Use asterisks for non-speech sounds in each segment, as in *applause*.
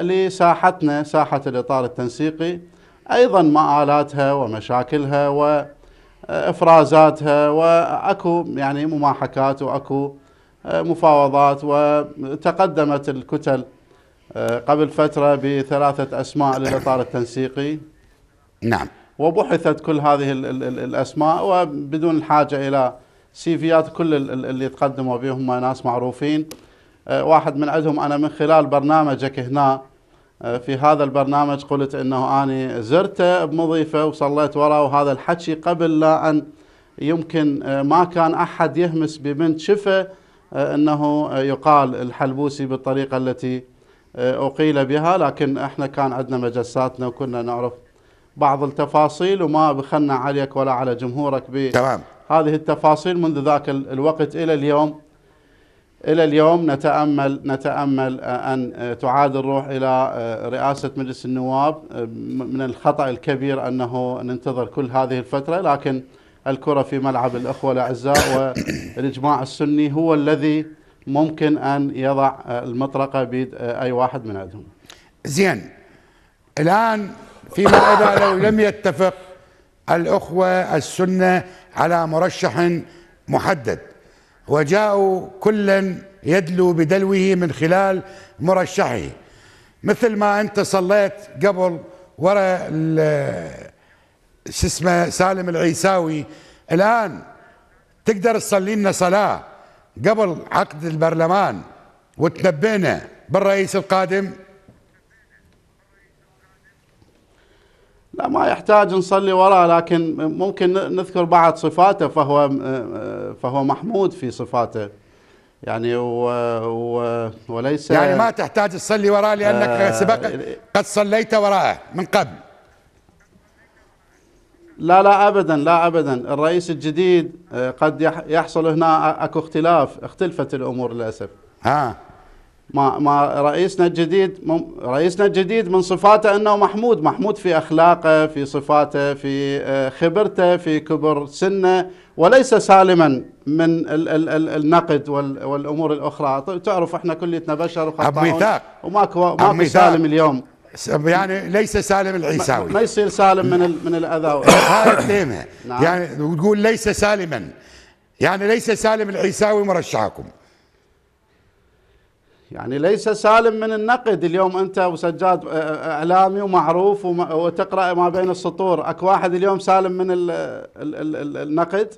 لساحتنا ساحة الإطار التنسيقي أيضا مآلاتها ومشاكلها وإفرازاتها وأكو يعني مماحكات وأكو مفاوضات وتقدمت الكتل قبل فترة بثلاثة أسماء للإطار التنسيقي نعم وبحثت كل هذه الـ الـ الـ الأسماء وبدون الحاجة إلى سيفيات كل اللي تقدموا بهم ناس معروفين واحد من عندهم أنا من خلال برنامجك هنا آه، في هذا البرنامج قلت أنه اني زرته بمضيفة وصليت وراه وهذا الحكي قبل لا أن يمكن آه، ما كان أحد يهمس ببنت شفه آه، أنه يقال الحلبوسي بالطريقة التي أقيل بها لكن احنا كان عندنا مجساتنا وكنا نعرف بعض التفاصيل وما بخلنا عليك ولا على جمهورك تمام هذه التفاصيل منذ ذاك الوقت إلى اليوم إلى اليوم نتأمل نتأمل آه، أن آه، تعاد الروح إلى آه، رئاسة مجلس النواب من الخطأ الكبير أنه ننتظر كل هذه الفترة لكن الكرة في ملعب الأخوة الأعزاء *coughs* والإجماع السني هو الذي ممكن أن يضع المطرقة بيد أي واحد من عندهم زين الآن فيما إذا لو لم يتفق الأخوة السنة على مرشح محدد وجاءوا كلا يدلو بدلوه من خلال مرشحه مثل ما انت صليت قبل وراء شو اسمه سالم العيساوي الان تقدر تصلي لنا صلاه قبل عقد البرلمان وتنبينا بالرئيس القادم لا ما يحتاج نصلي وراه لكن ممكن نذكر بعض صفاته فهو آه، فهو محمود في صفاته يعني و و وليس يعني ما تحتاج تصلي وراه لانك آه سبق قد صليت وراءه من قبل لا لا ابدا لا ابدا الرئيس الجديد آه، قد يحصل هنا اكو اختلاف اختلفت الامور للاسف ها ما ما رئيسنا الجديد رئيسنا الجديد من صفاته انه محمود محمود في اخلاقه في صفاته في آه، خبرته في كبر سنه وليس سالما من ال ال ال النقد والامور الاخرى تعرف احنا كليتنا بشر وخطاء وماكو ماكو سالم اليوم يعني ليس سالم العيساوي ما يصير سالم من ال من الاذى *coughs* هذا نعم. يعني تقول ليس سالما يعني ليس سالم العيساوي مرشحكم يعني ليس سالم من النقد اليوم انت وسجاد آه، آه، آه، اعلامي ومعروف وتقرا ما بين السطور اكو واحد اليوم سالم من الـ الـ الـ النقد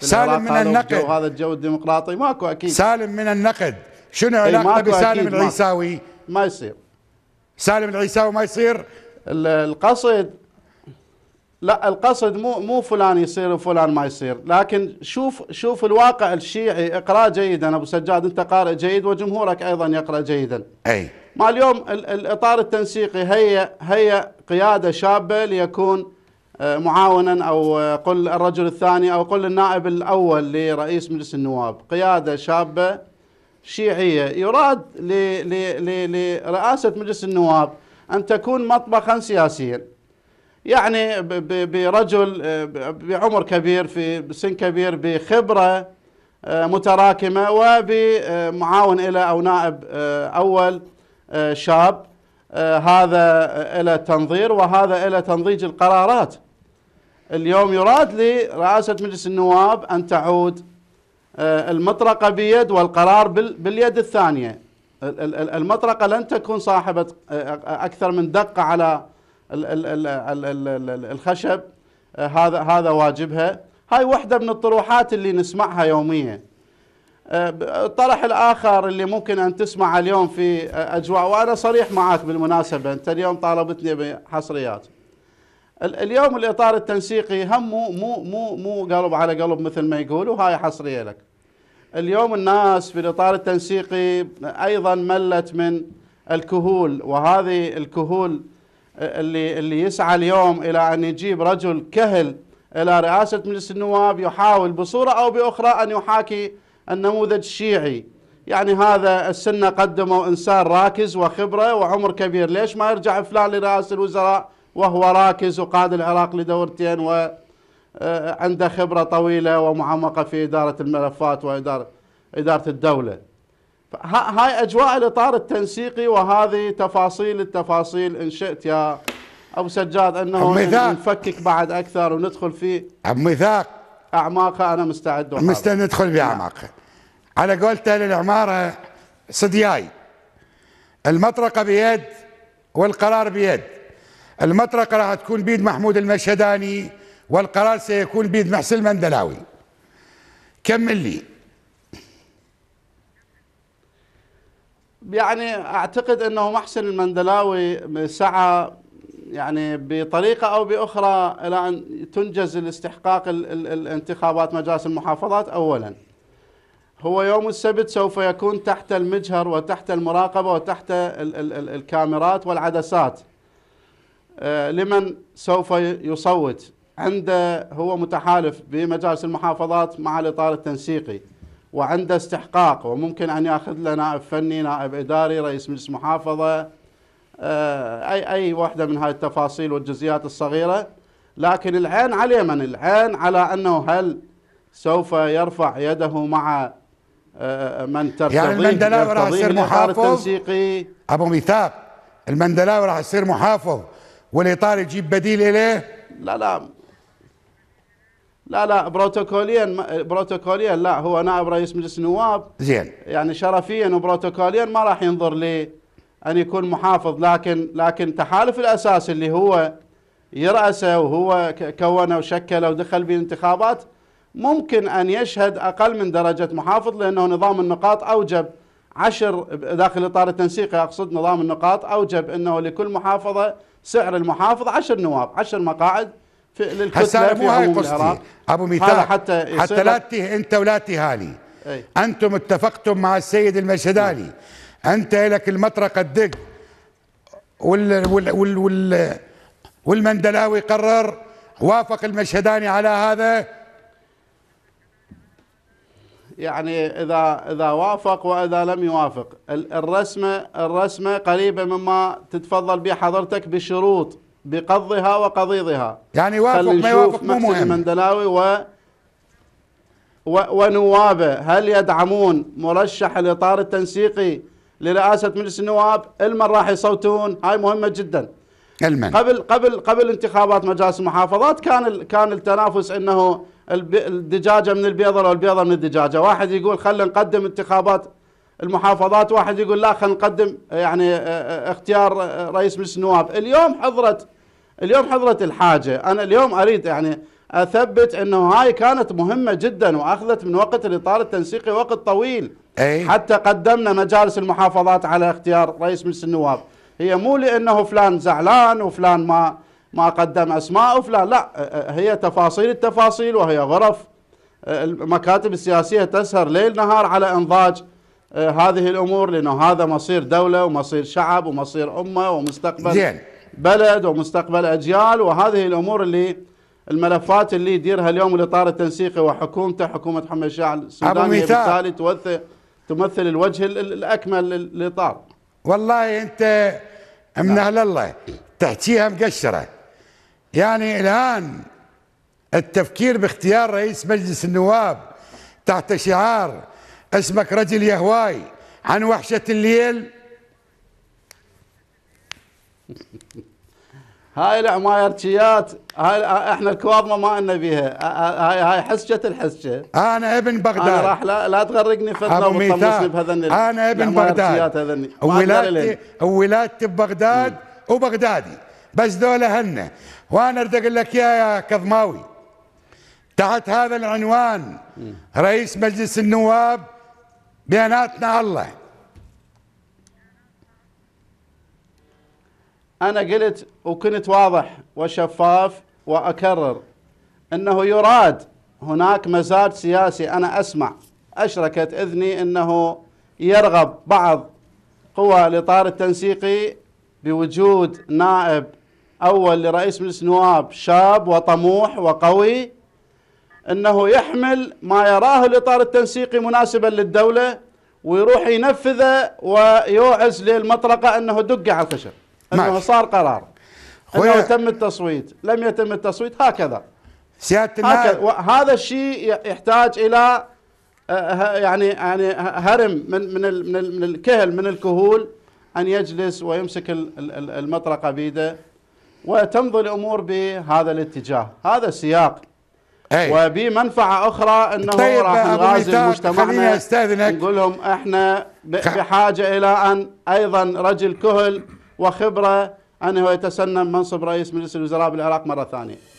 سالم من النقد هذا الجو الديمقراطي ماكو اكيد سالم من النقد شنو علاقته بسالم العيساوي ما يصير سالم العيساوي ما يصير القصد لا القصد مو مو فلان يصير وفلان ما يصير لكن شوف شوف الواقع الشيعي اقرا جيدا ابو سجاد انت قارئ جيد وجمهورك ايضا يقرا جيدا اي ما اليوم الاطار التنسيقي هي هي قياده شابه ليكون آه، معاونا او آه، قل الرجل الثاني او قل النائب الاول لرئيس مجلس النواب قياده شابه شيعيه يراد لرئاسه مجلس النواب ان تكون مطبخا سياسيا يعني برجل آه، بعمر كبير في سن كبير بخبرة آه، متراكمة وبمعاون إلى أو نائب آه، أول شاب هذا إلى تنظير وهذا إلى تنضيج القرارات اليوم يراد لرئاسة مجلس النواب أن تعود المطرقة بيد والقرار باليد الثانية المطرقة لن تكون صاحبة أكثر من دقة على الخشب آه، هذا هذا واجبها هاي واحدة من الطروحات اللي نسمعها يوميا آه، الطرح الآخر اللي ممكن أن تسمع اليوم في آه، أجواء وأنا صريح معك بالمناسبة أنت اليوم طالبتني بحصريات اليوم الإطار التنسيقي هم مو مو مو مو قلب على قلب مثل ما يقولوا هاي حصرية لك اليوم الناس في الإطار التنسيقي أيضا ملت من الكهول وهذه الكهول اللي اللي يسعى اليوم الى ان يجيب رجل كهل الى رئاسه مجلس النواب يحاول بصوره او باخرى ان يحاكي النموذج الشيعي يعني هذا السنه قدموا انسان راكز وخبره وعمر كبير ليش ما يرجع فلان لرئاسه الوزراء وهو راكز وقاد العراق لدورتين وعنده آه، خبره طويله ومعمقه في اداره الملفات واداره اداره الدوله هاي اجواء الاطار التنسيقي وهذه تفاصيل التفاصيل ان شئت يا ابو سجاد انه نفكك بعد اكثر وندخل في ميثاق اعماقها انا مستعد وحاضر. مستعد ندخل في اعماقها على قولته للعماره صدياي المطرقه بيد والقرار بيد المطرقه راح تكون بيد محمود المشهداني والقرار سيكون بيد محسن المندلاوي كمل لي يعني اعتقد انه محسن المندلاوي سعى يعني بطريقه او باخرى الى ان تنجز الاستحقاق الانتخابات مجالس المحافظات اولا. هو يوم السبت سوف يكون تحت المجهر وتحت المراقبه وتحت الكاميرات والعدسات. آه، لمن سوف يصوت عنده هو متحالف بمجالس المحافظات مع الاطار التنسيقي. وعنده استحقاق وممكن أن يأخذ له نائب فني نائب إداري رئيس مجلس محافظة آه، أي أي واحدة من هاي التفاصيل والجزئيات الصغيرة لكن العين على من العين على أنه هل سوف يرفع يده مع آه، من ترتضيه يعني المندلاوي راح يصير محافظ ابو ميثاق المندلاوي راح يصير محافظ والايطالي يجيب بديل اليه لا لا لا لا بروتوكوليا بروتوكوليا لا هو نائب رئيس مجلس النواب زين يعني شرفيا وبروتوكوليا ما راح ينظر لي ان يكون محافظ لكن لكن تحالف الاساس اللي هو يرأسه وهو كونه وشكله ودخل به الانتخابات ممكن أن يشهد أقل من درجة محافظ لأنه نظام النقاط أوجب عشر داخل إطار التنسيق أقصد نظام النقاط أوجب أنه لكل محافظة سعر المحافظ عشر نواب عشر مقاعد في هسه مو هاي قصتي ابو ميثاق حتى حتى لا تيه انت ولا تهالي أي. انتم اتفقتم مع السيد المشهدالي انت لك المطرقه الدق وال وال وال وال والمندلاوي قرر وافق المشهداني على هذا يعني اذا اذا وافق واذا لم يوافق الرسمه الرسمه قريبه مما تتفضل به حضرتك بشروط بقضها وقضيضها يعني يوافق ما يوافق مو مهم مندلاوي و ونوابه هل يدعمون مرشح الاطار التنسيقي لرئاسه مجلس النواب؟ المن راح يصوتون؟ هاي مهمه جدا. المن قبل قبل قبل انتخابات مجالس المحافظات كان كان التنافس انه الدجاجه من البيضه والبيضه من الدجاجه، واحد يقول خلينا نقدم انتخابات المحافظات واحد يقول لا خلينا نقدم آه، يعني آه، آه، اختيار رئيس مجلس النواب اليوم حضرت اليوم حضرت الحاجة أنا اليوم أريد يعني أثبت أنه هاي كانت مهمة جدا وأخذت من وقت الإطار التنسيقي وقت طويل أي. حتى قدمنا مجالس المحافظات على اختيار رئيس مجلس النواب هي مو لأنه فلان زعلان وفلان ما ما قدم أسماء وفلان لا هي تفاصيل التفاصيل وهي غرف المكاتب السياسية تسهر ليل نهار على إنضاج آه، هذه الامور لانه هذا مصير دوله ومصير شعب ومصير امه ومستقبل زين. بلد ومستقبل اجيال وهذه الامور اللي الملفات اللي يديرها اليوم الاطار التنسيقي وحكومته حكومه محمد شاع السوداني بالتالي تمثل تمثل الوجه الاكمل للاطار والله انت من نعم. اهل الله تحكيها مقشره يعني الان التفكير باختيار رئيس مجلس النواب تحت شعار اسمك رجل يهواي عن وحشة الليل هاي العمايرتيات هاي احنا الكوارمه ما لنا بيها هاي هاي حسجه الحسجه انا ابن بغداد انا راح لا, لا تغرقني فتنه وتطمسني بهذني انا ابن بغداد ولادتي ولادتي ببغداد وبغدادي بس ذولا هن وانا اريد اقول لك يا, يا كظماوي تحت هذا العنوان رئيس مجلس النواب بيناتنا الله أنا قلت وكنت واضح وشفاف وأكرر أنه يراد هناك مزاج سياسي أنا أسمع أشركت إذني أنه يرغب بعض قوى الإطار التنسيقي بوجود نائب أول لرئيس مجلس نواب شاب وطموح وقوي أنه يحمل ما يراه الإطار التنسيقي مناسبا للدولة ويروح ينفذه ويوعز للمطرقة أنه دق على الخشب أنه صار قرار أنه تم التصويت لم يتم التصويت هكذا سيادة هكذا. هذا الشيء يحتاج إلى آه، يعني يعني هرم من من من الكهل من الكهول ان يجلس ويمسك المطرقه بيده وتمضي الامور بهذا الاتجاه، هذا سياق أي. وبمنفعة أخرى أنه طيب راح نغازي مجتمعنا نقول لهم إحنا بحاجة إلى أن أيضا رجل كهل وخبرة أنه يتسنم منصب رئيس مجلس الوزراء بالعراق مرة ثانية